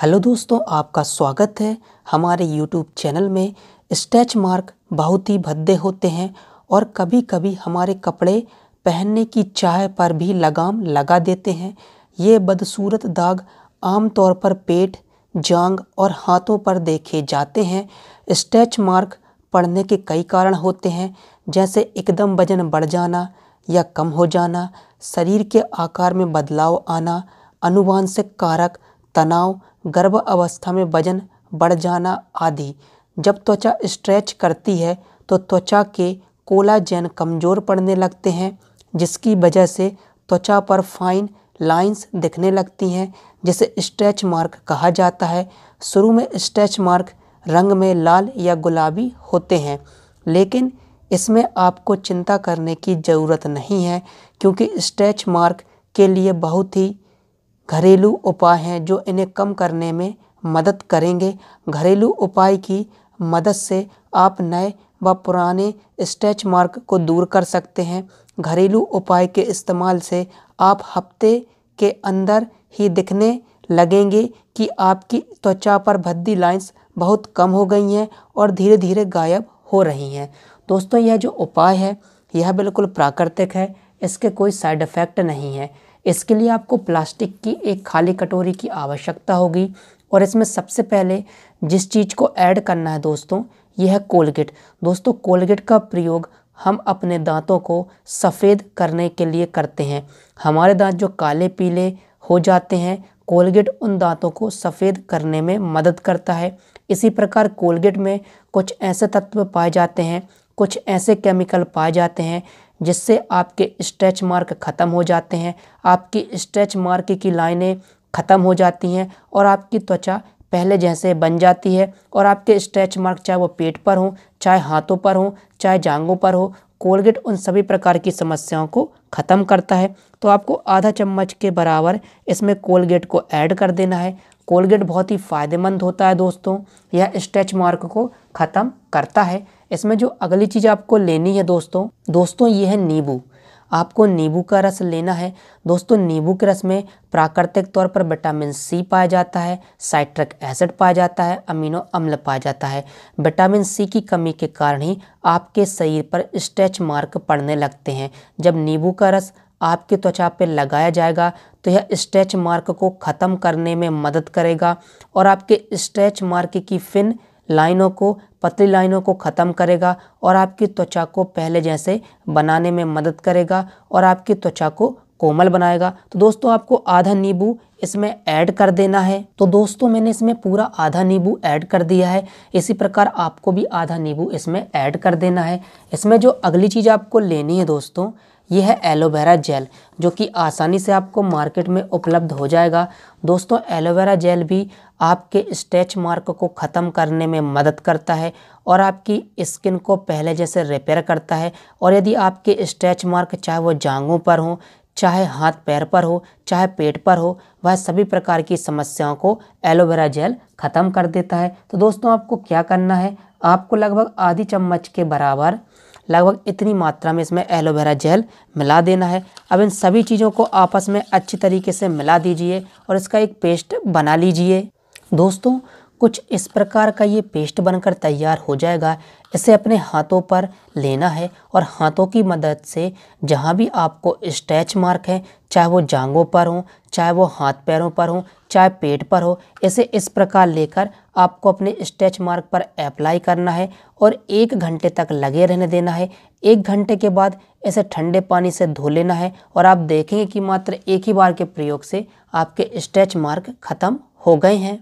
hello दोस्तों आपका स्वागत है हमारे यूट्यूब चैनल में स्टैच मार्क बहुत ही भद्दे होते हैं और कभी कभी हमारे कपड़े पहनने की चाह पर भी लगाम लगा देते हैं ये बदसूरत दाग आमतौर पर पेट जांग और हाथों पर देखे जाते हैं स्टैच मार्क पड़ने के कई कारण होते हैं जैसे एकदम वजन बढ़ जाना या कम हो जाना शरीर के आकार में बदलाव आना अनुवांशिक कारक तनाव गर्भ अवस्था में वजन बढ़ जाना आदि जब त्वचा स्ट्रेच करती है तो त्वचा के कोलाजेन कमज़ोर पड़ने लगते हैं जिसकी वजह से त्वचा पर फाइन लाइंस दिखने लगती हैं जिसे स्ट्रेच मार्क कहा जाता है शुरू में स्ट्रेच मार्क रंग में लाल या गुलाबी होते हैं लेकिन इसमें आपको चिंता करने की ज़रूरत नहीं है क्योंकि स्ट्रेच मार्क के लिए बहुत ही घरेलू उपाय हैं जो इन्हें कम करने में मदद करेंगे घरेलू उपाय की मदद से आप नए व पुराने स्ट्रेच मार्क को दूर कर सकते हैं घरेलू उपाय के इस्तेमाल से आप हफ्ते के अंदर ही दिखने लगेंगे कि आपकी त्वचा पर भद्दी लाइंस बहुत कम हो गई हैं और धीरे धीरे गायब हो रही हैं दोस्तों यह जो उपाय है यह बिल्कुल प्राकृतिक है इसके कोई साइड इफ़ेक्ट नहीं है इसके लिए आपको प्लास्टिक की एक खाली कटोरी की आवश्यकता होगी और इसमें सबसे पहले जिस चीज़ को ऐड करना है दोस्तों यह है कोलगेट दोस्तों कोलगेट का प्रयोग हम अपने दांतों को सफ़ेद करने के लिए करते हैं हमारे दांत जो काले पीले हो जाते हैं कोलगेट उन दांतों को सफ़ेद करने में मदद करता है इसी प्रकार कोलगेट में कुछ ऐसे तत्व पाए जाते हैं कुछ ऐसे केमिकल पाए जाते हैं जिससे आपके स्ट्रेच मार्क ख़त्म हो जाते हैं आपकी स्ट्रेच मार्क की लाइनें ख़त्म हो जाती हैं और आपकी त्वचा पहले जैसे बन जाती है और आपके स्ट्रेच मार्क चाहे वो पेट पर हों चाहे हाथों पर हों चाहे जांगों पर हो कोलगेट उन सभी प्रकार की समस्याओं को ख़त्म करता है तो आपको आधा चम्मच के बराबर इसमें कोलगेट को ऐड कर देना है कोलगेट बहुत ही फ़ायदेमंद होता है दोस्तों यह स्ट्रेच मार्क को ख़त्म करता है इसमें जो अगली चीज़ आपको लेनी है दोस्तों दोस्तों ये है नींबू आपको नींबू का रस लेना है दोस्तों नींबू के रस में प्राकृतिक तौर पर विटामिन सी पाया जाता है साइट्रिक एसिड पाया जाता है अमीनो अम्ल पाया जाता है विटामिन सी की कमी के कारण ही आपके शरीर पर स्ट्रेच मार्क पड़ने लगते हैं जब नींबू का रस आपकी त्वचा पर लगाया जाएगा तो यह स्ट्रेच मार्क को ख़त्म करने में मदद करेगा और आपके स्ट्रेच मार्क की फिन लाइनों को पतली लाइनों को ख़त्म करेगा और आपकी त्वचा को पहले जैसे बनाने में मदद करेगा और आपकी त्वचा को कोमल बनाएगा तो दोस्तों आपको आधा नींबू इसमें ऐड कर देना है तो दोस्तों मैंने इसमें पूरा आधा नींबू ऐड कर दिया है इसी प्रकार आपको भी आधा नींबू इसमें ऐड कर देना है इसमें जो अगली चीज़ आपको लेनी है दोस्तों यह है एलोवेरा जेल जो कि आसानी से आपको मार्केट में उपलब्ध हो जाएगा दोस्तों एलोवेरा जेल भी आपके स्ट्रेच मार्क को ख़त्म करने में मदद करता है और आपकी स्किन को पहले जैसे रिपेयर करता है और यदि आपके स्ट्रेच मार्क चाहे वो जांघों पर हों चाहे हाथ पैर पर हो चाहे पेट पर हो वह सभी प्रकार की समस्याओं को एलोवेरा जेल ख़त्म कर देता है तो दोस्तों आपको क्या करना है आपको लगभग आधी चम्मच के बराबर लगभग इतनी मात्रा में इसमें एलोवेरा जेल मिला देना है अब इन सभी चीज़ों को आपस में अच्छी तरीके से मिला दीजिए और इसका एक पेस्ट बना लीजिए दोस्तों कुछ इस प्रकार का ये पेस्ट बनकर तैयार हो जाएगा इसे अपने हाथों पर लेना है और हाथों की मदद से जहाँ भी आपको स्ट्रेच मार्क है चाहे वो जांगों पर हो चाहे वो हाथ पैरों पर हो चाहे पेट पर हो इसे इस प्रकार लेकर आपको अपने स्ट्रैच मार्क पर अप्लाई करना है और एक घंटे तक लगे रहने देना है एक घंटे के बाद इसे ठंडे पानी से धो लेना है और आप देखेंगे कि मात्र एक ही बार के प्रयोग से आपके स्ट्रैच मार्क ख़त्म हो गए हैं